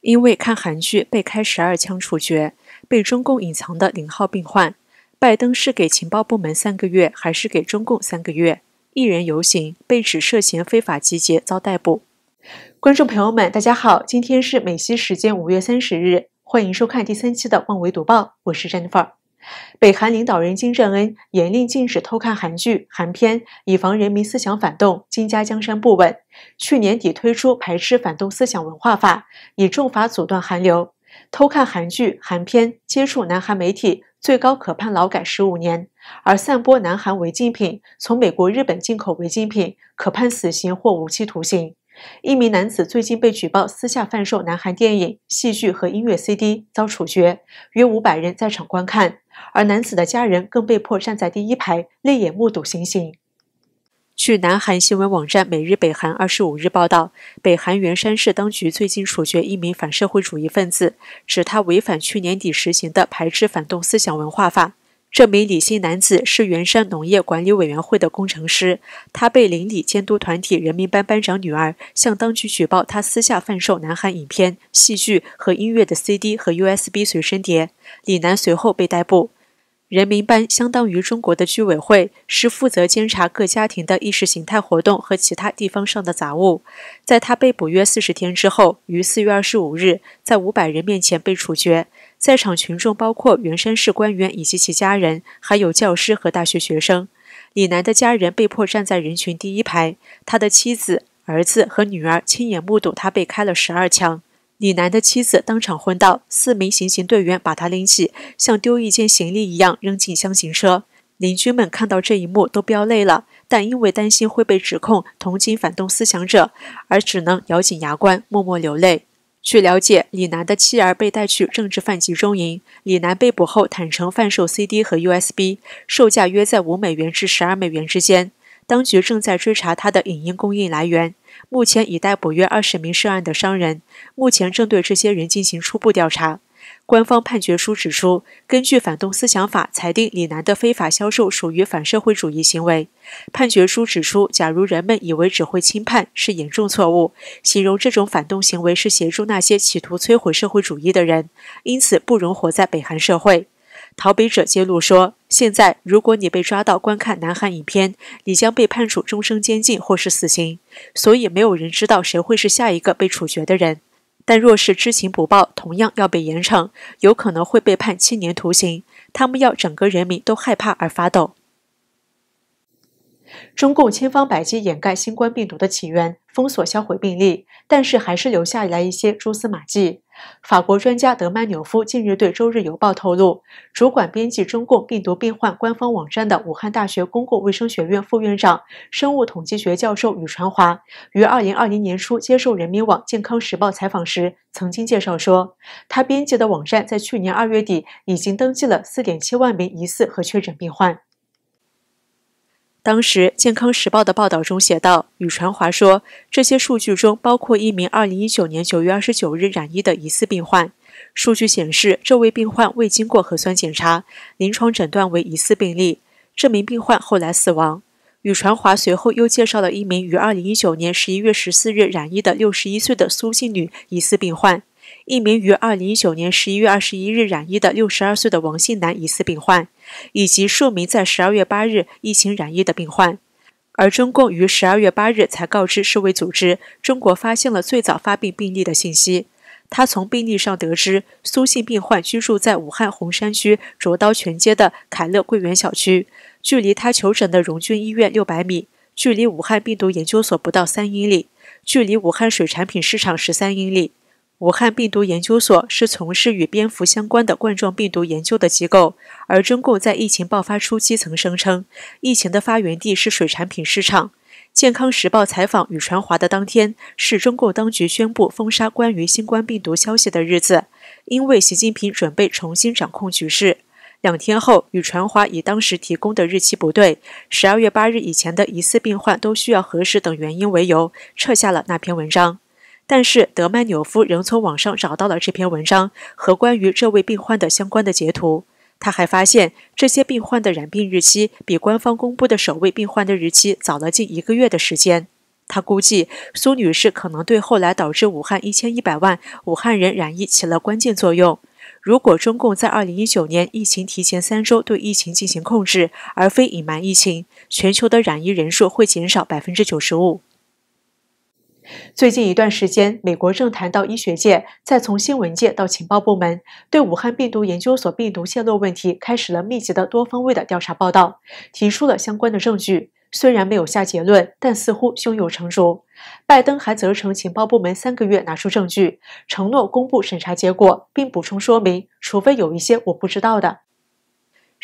因为看韩剧被开十二枪处决，被中共隐藏的零号病患，拜登是给情报部门三个月，还是给中共三个月？一人游行被指涉嫌非法集结遭逮捕。观众朋友们，大家好，今天是美西时间五月三十日，欢迎收看第三期的《万维读报》，我是 Jennifer。北韩领导人金正恩严令禁止偷看韩剧、韩片，以防人民思想反动，金家江山不稳。去年底推出《排斥反动思想文化法》，以重罚阻断韩流。偷看韩剧、韩片、接触南韩媒体，最高可判劳改十五年；而散播南韩违禁品，从美国、日本进口违禁品，可判死刑或无期徒刑。一名男子最近被举报私下贩售南韩电影、戏剧和音乐 CD，遭处决，约五百人在场观看，而男子的家人更被迫站在第一排，泪眼目睹行刑。据南韩新闻网站《每日北韩》二十五日报道，北韩元山市当局最近处决一名反社会主义分子，指他违反去年底实行的《排斥反动思想文化法》。这名李姓男子是元山农业管理委员会的工程师，他被邻里监督团体人民班班长女儿向当局举报，他私下贩售南韩影片、戏剧和音乐的 CD 和 USB 随身碟。李楠随后被逮捕。人民班相当于中国的居委会，是负责监察各家庭的意识形态活动和其他地方上的杂物。在他被捕约四十天之后，于四月二十五日，在五百人面前被处决。在场群众包括原山市官员以及其家人，还有教师和大学学生。李楠的家人被迫站在人群第一排，他的妻子、儿子和女儿亲眼目睹他被开了十二枪。李楠的妻子当场昏倒，四名行刑队员把他拎起，像丢一件行李一样扔进箱型车。邻居们看到这一幕都飙泪了，但因为担心会被指控同情反动思想者，而只能咬紧牙关，默默流泪。据了解，李楠的妻儿被带去政治犯集中营。李楠被捕后坦诚贩售 CD 和 USB，售价约在五美元至十二美元之间。当局正在追查他的影音供应来源，目前已逮捕约二十名涉案的商人，目前正对这些人进行初步调查。官方判决书指出，根据反动思想法裁定李楠的非法销售属于反社会主义行为。判决书指出，假如人们以为只会轻判是严重错误，形容这种反动行为是协助那些企图摧毁社会主义的人，因此不容活在北韩社会。逃北者揭露说：“现在，如果你被抓到观看南韩影片，你将被判处终生监禁或是死刑。所以，没有人知道谁会是下一个被处决的人。但若是知情不报，同样要被严惩，有可能会被判七年徒刑。他们要整个人民都害怕而发抖。”中共千方百计掩盖新冠病毒的起源，封锁、销毁病例，但是还是留下来一些蛛丝马迹。法国专家德曼纽夫近日对《周日邮报》透露，主管编辑中共病毒病患官方网站的武汉大学公共卫生学院副院长、生物统计学教授宇传华，于二零二零年初接受人民网健康时报采访时，曾经介绍说，他编辑的网站在去年二月底已经登记了四点七万名疑似和确诊病患。当时《健康时报》的报道中写道，宇传华说，这些数据中包括一名2019年9月29日染疫的疑似病患。数据显示，这位病患未经过核酸检查，临床诊断为疑似病例。这名病患后来死亡。宇传华随后又介绍了一名于2019年11月14日染疫的61岁的苏姓女疑似病患。一名于二零一九年十一月二十一日染疫的六十二岁的王姓男疑似病患，以及数名在十二月八日疫情染疫的病患，而中共于十二月八日才告知世卫组织中国发现了最早发病病例的信息。他从病例上得知，苏姓病患居住在武汉洪山区卓刀泉街的凯乐桂园小区，距离他求诊的荣军医院六百米，距离武汉病毒研究所不到三英里，距离武汉水产品市场十三英里。武汉病毒研究所是从事与蝙蝠相关的冠状病毒研究的机构，而中共在疫情爆发初期曾声称，疫情的发源地是水产品市场。健康时报采访宇传华的当天，是中共当局宣布封杀关于新冠病毒消息的日子，因为习近平准备重新掌控局势。两天后，宇传华以当时提供的日期不对、十二月八日以前的疑似病患都需要核实等原因为由，撤下了那篇文章。但是德曼纽夫仍从网上找到了这篇文章和关于这位病患的相关的截图。他还发现，这些病患的染病日期比官方公布的首位病患的日期早了近一个月的时间。他估计，苏女士可能对后来导致武汉一千一百万武汉人染疫起了关键作用。如果中共在二零一九年疫情提前三周对疫情进行控制，而非隐瞒疫情，全球的染疫人数会减少百分之九十五。最近一段时间，美国政坛到医学界，再从新闻界到情报部门，对武汉病毒研究所病毒泄露问题开始了密集的多方位的调查报道，提出了相关的证据。虽然没有下结论，但似乎胸有成竹。拜登还责成情报部门三个月拿出证据，承诺公布审查结果，并补充说明，除非有一些我不知道的。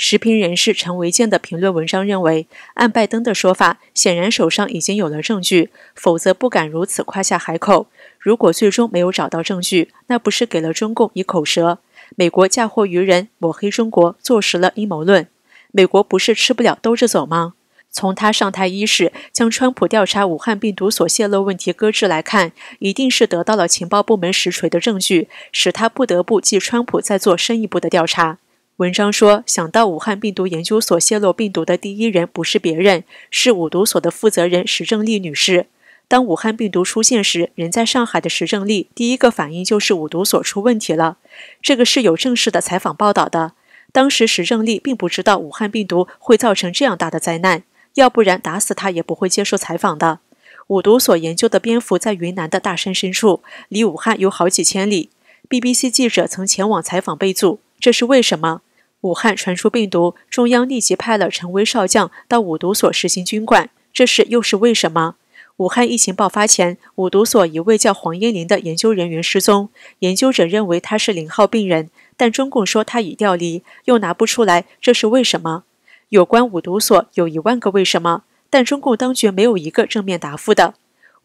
时评人士陈维建的评论文章认为，按拜登的说法，显然手上已经有了证据，否则不敢如此夸下海口。如果最终没有找到证据，那不是给了中共以口舌？美国嫁祸于人，抹黑中国，坐实了阴谋论。美国不是吃不了兜着走吗？从他上台伊始将川普调查武汉病毒所泄露问题搁置来看，一定是得到了情报部门实锤的证据，使他不得不继川普再做深一步的调查。文章说，想到武汉病毒研究所泄露病毒的第一人不是别人，是五毒所的负责人石正丽女士。当武汉病毒出现时，人在上海的石正丽第一个反应就是五毒所出问题了。这个是有正式的采访报道的。当时石正丽并不知道武汉病毒会造成这样大的灾难，要不然打死他也不会接受采访的。五毒所研究的蝙蝠在云南的大山深处，离武汉有好几千里。BBC 记者曾前往采访，备注这是为什么？武汉传出病毒，中央立即派了陈威少将到五毒所实行军管，这是又是为什么？武汉疫情爆发前，五毒所一位叫黄英林的研究人员失踪，研究者认为他是零号病人，但中共说他已调离，又拿不出来，这是为什么？有关五毒所有一万个为什么，但中共当局没有一个正面答复的。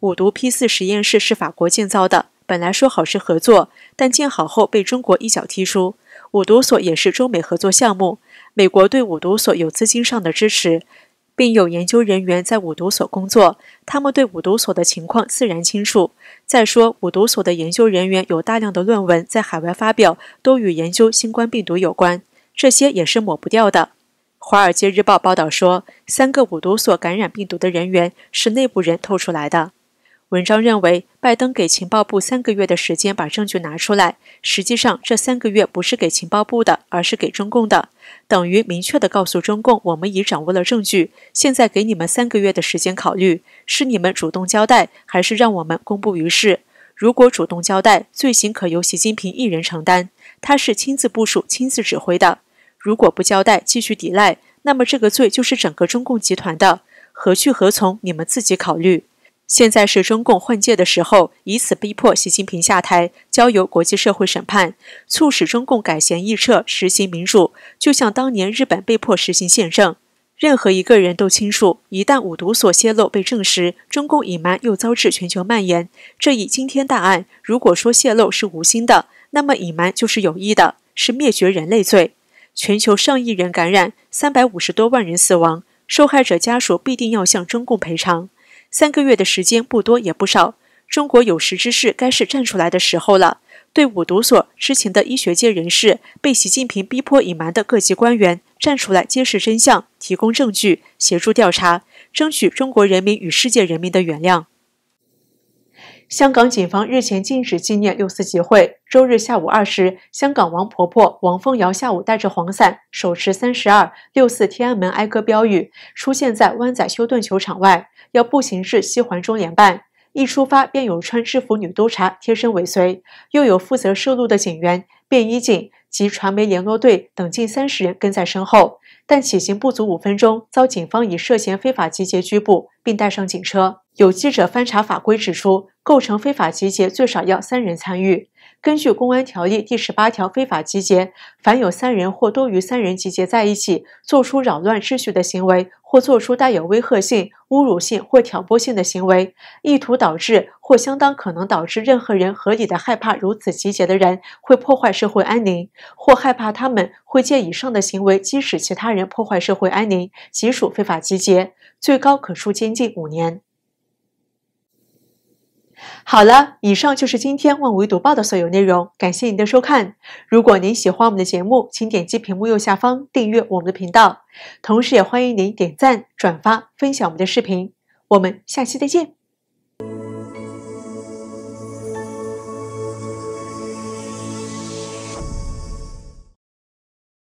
五毒 P 四实验室是法国建造的，本来说好是合作，但建好后被中国一脚踢出。五毒所也是中美合作项目，美国对五毒所有资金上的支持，并有研究人员在五毒所工作，他们对五毒所的情况自然清楚。再说，五毒所的研究人员有大量的论文在海外发表，都与研究新冠病毒有关，这些也是抹不掉的。《华尔街日报》报道说，三个五毒所感染病毒的人员是内部人透出来的。文章认为，拜登给情报部三个月的时间把证据拿出来，实际上这三个月不是给情报部的，而是给中共的，等于明确的告诉中共，我们已掌握了证据，现在给你们三个月的时间考虑，是你们主动交代，还是让我们公布于世？如果主动交代，罪行可由习近平一人承担，他是亲自部署、亲自指挥的；如果不交代，继续抵赖，那么这个罪就是整个中共集团的，何去何从，你们自己考虑。现在是中共换届的时候，以此逼迫习近平下台，交由国际社会审判，促使中共改弦易撤，实行民主。就像当年日本被迫实行宪政。任何一个人都清楚，一旦五毒所泄露被证实，中共隐瞒又遭致全球蔓延，这一惊天大案，如果说泄露是无心的，那么隐瞒就是有意的，是灭绝人类罪。全球上亿人感染，三百五十多万人死亡，受害者家属必定要向中共赔偿。三个月的时间不多也不少，中国有识之士该是站出来的时候了。对五毒所知情的医学界人士被习近平逼迫隐瞒的各级官员站出来揭示真相，提供证据，协助调查，争取中国人民与世界人民的原谅。香港警方日前禁止纪念六四集会。周日下午二时，香港王婆婆王凤瑶下午带着黄伞，手持“三十二六四天安门哀歌”标语，出现在湾仔休顿球场外，要步行至西环中联办。一出发便有穿制服女督察贴身尾随，又有负责摄录的警员、便衣警及传媒联络队等近三十人跟在身后。但起行不足五分钟，遭警方以涉嫌非法集结拘捕，并带上警车。有记者翻查法规，指出构成非法集结最少要三人参与。根据公安条例第十八条，非法集结，凡有三人或多于三人集结在一起，做出扰乱秩序的行为，或做出带有威吓性、侮辱性或挑拨性的行为，意图导致或相当可能导致任何人合理的害怕如此集结的人会破坏社会安宁，或害怕他们会借以上的行为激使其他人破坏社会安宁，即属非法集结，最高可处监禁五年。好了，以上就是今天万维读报的所有内容。感谢您的收看。如果您喜欢我们的节目，请点击屏幕右下方订阅我们的频道。同时，也欢迎您点赞、转发、分享我们的视频。我们下期再见。